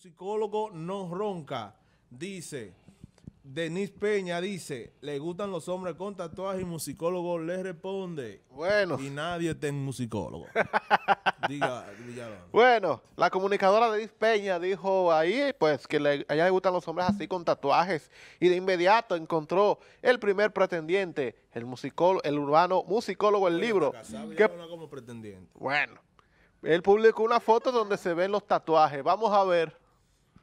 psicólogo no ronca, dice. Denis Peña dice, le gustan los hombres con tatuajes y musicólogo le responde. Bueno. Y nadie está musicólogo. Diga, bueno, la comunicadora Denis Peña dijo ahí, pues, que le, le gustan los hombres así con tatuajes. Y de inmediato encontró el primer pretendiente, el musicólogo, el urbano musicólogo, el libro. como pretendiente. Bueno, él publicó una foto donde se ven los tatuajes. Vamos a ver.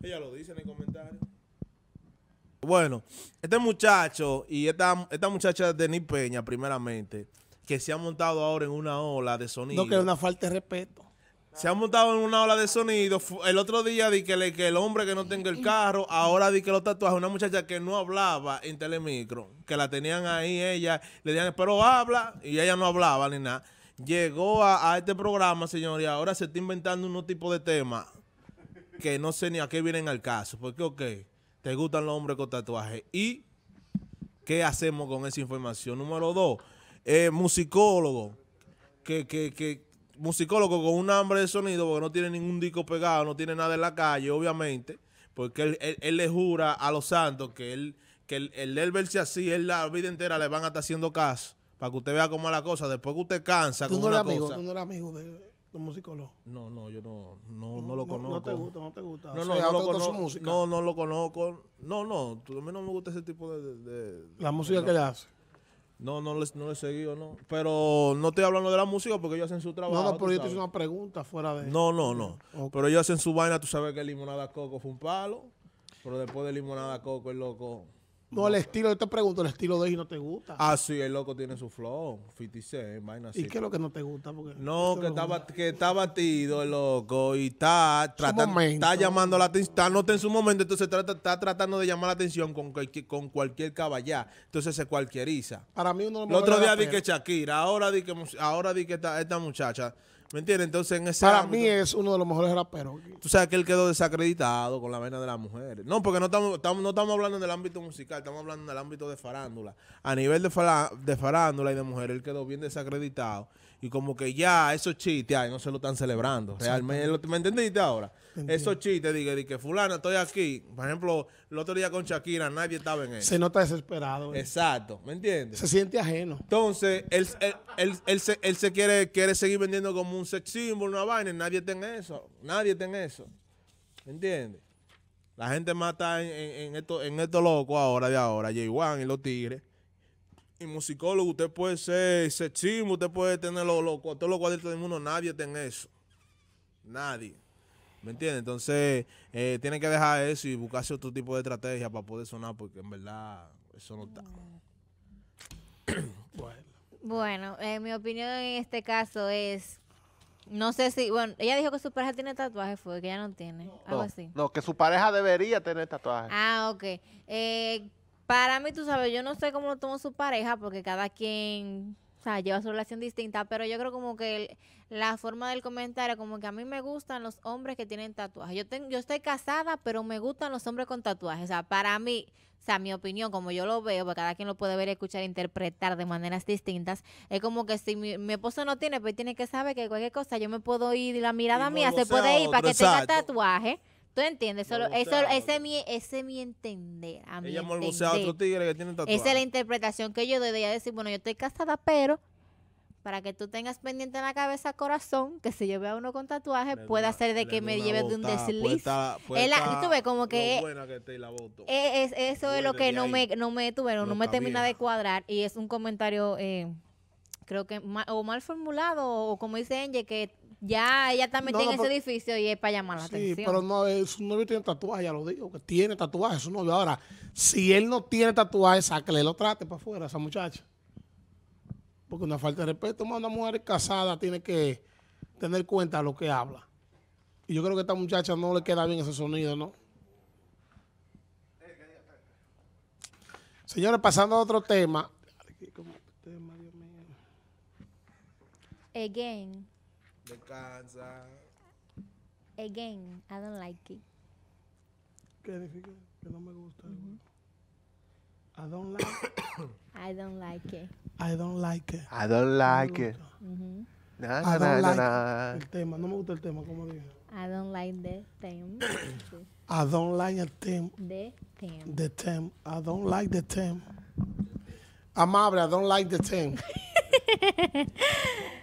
Ella lo dice en el comentario. Bueno, este muchacho y esta, esta muchacha de Denis Peña, primeramente, que se ha montado ahora en una ola de sonido. No, que es una falta de respeto. Se ha montado en una ola de sonido. El otro día di que, le, que el hombre que no tenga el carro, ahora di que los tatuajes. Una muchacha que no hablaba en telemicro, que la tenían ahí ella, le decían, pero habla, y ella no hablaba ni nada. Llegó a, a este programa, señor, y ahora se está inventando unos tipo de tema que no sé ni a qué vienen al caso, porque, ok, te gustan los hombres con tatuajes. ¿Y qué hacemos con esa información? Número dos, eh, musicólogo, que, que, que, musicólogo con un hambre de sonido, porque no tiene ningún disco pegado, no tiene nada en la calle, obviamente, porque él, le jura a los santos que él, que el, el, verse así, él la vida entera le van a estar haciendo caso, para que usted vea cómo es la cosa. Después que usted cansa con ¿Los No, no, yo no, no, no, lo conozco. No te gusta, no te gusta. No, no, no, lo conozco, no, no lo conozco. No, no, a no me gusta ese tipo de... ¿La música que le hace? No, no, no le he seguido, no. Pero no estoy hablando de la música porque ellos hacen su trabajo. No, no, pero yo te hice una pregunta fuera de... No, no, no. Pero ellos hacen su vaina, tú sabes que limonada coco fue un palo, pero después de limonada coco el loco no, el estilo, yo te pregunto, el estilo de ellos no te gusta. Ah, sí, el loco tiene su flow. 56, eh, vaina así. ¿Y qué es lo que no te gusta? no, que está, batido el loco y está tratando, está llamando la atención, no en su momento, entonces está tratando de llamar la atención con, con cualquier caballá. Entonces se cualquieriza. Para mí uno El otro día di que Shakira, ahora di que, ahora di que esta muchacha. ¿Me entiendes? Entonces, en ese Para mí es uno de los mejores raperos. Tú sabes que él quedó desacreditado con la vena de las mujeres. No, porque no estamos, no estamos hablando del ámbito musical, estamos hablando en el ámbito de farándula. A nivel de, de farándula y de mujeres, él quedó bien desacreditado y como que ya esos chistes, ay, no se lo están celebrando. Realmente, ¿me entendiste ahora? Esos chistes, dije, de que fulano estoy aquí. Por ejemplo, el otro día con Shakira, nadie estaba en eso. Se nota desesperado. ¿eh? Exacto, ¿me entiendes? Se siente ajeno. Entonces, él, él, él, se, quiere, quiere seguir vendiendo como un sex symbol, una vaina, nadie está en eso. Nadie está en eso. ¿Me entiendes? La gente mata en, en, en en esto loco ahora de ahora, j Wan y los tigres y musicólogo, usted puede ser sexismo, usted puede tener los, todos los cuadritos del mundo, nadie tiene eso. Nadie. ¿Me entiendes? Entonces, eh, tiene que dejar eso y buscarse otro tipo de estrategia para poder sonar, porque en verdad eso no está. bueno, mi opinión en este caso es no sé si, bueno, ella dijo que su pareja tiene tatuajes, fue que ella no tiene, algo así. No, que su pareja debería tener tatuajes. Ah, ok. Eh, para mí, tú sabes, yo no sé cómo lo toma su pareja porque cada quien o sea, lleva su relación distinta, pero yo creo como que la forma del comentario, como que a mí me gustan los hombres que tienen tatuajes. Yo, tengo, yo estoy casada, pero me gustan los hombres con tatuajes. O sea, para mí, o sea, mi opinión, como yo lo veo, porque cada quien lo puede ver, escuchar, interpretar de maneras distintas, es como que si mi, esposo no tiene, pues tiene que saber que cualquier cosa yo me puedo ir, la mirada mía se puede ir para que tenga tatuaje. ¿Tú entiendes? Solo, eso, ese es mi, ese mi entender. A ella a otro tigre que tiene tatuaje. Esa es la interpretación que yo doy de ella decir, bueno, yo estoy casada, pero para que tú tengas pendiente en la cabeza corazón, que si yo veo a uno con tatuaje, puede hacer de que me lleve de un desliz. como que... Es, eso es lo que no me, no me, tuve no, me termina de cuadrar y es un comentario... Eh, creo que mal, o mal formulado o como dice Enge que ya, ella está metida en ese edificio y es para llamar la atención. Sí, pero no, eh, su novio tiene tatuaje, ya lo digo, que tiene tatuajes su novio. Ahora, si él no tiene tatuaje, le lo trate para afuera a esa muchacha. Porque una falta de respeto, una mujer casada tiene que tener cuenta de lo que habla. Y yo creo que a esta muchacha no le queda bien ese sonido, ¿no? Señores, pasando a otro tema. Este Again. The cancer. Again, I don't like it. ¿Qué significa? Que no me gusta. Mm -hmm. I don't like I don't like it. I don't like it. I don't like it. Mm -hmm. nah, I don't nah, like nah. el tema. No me gusta el tema, como dije. I don't like the theme. I don't like the theme. The theme. The theme. I don't like the theme. Amable, I don't like the theme.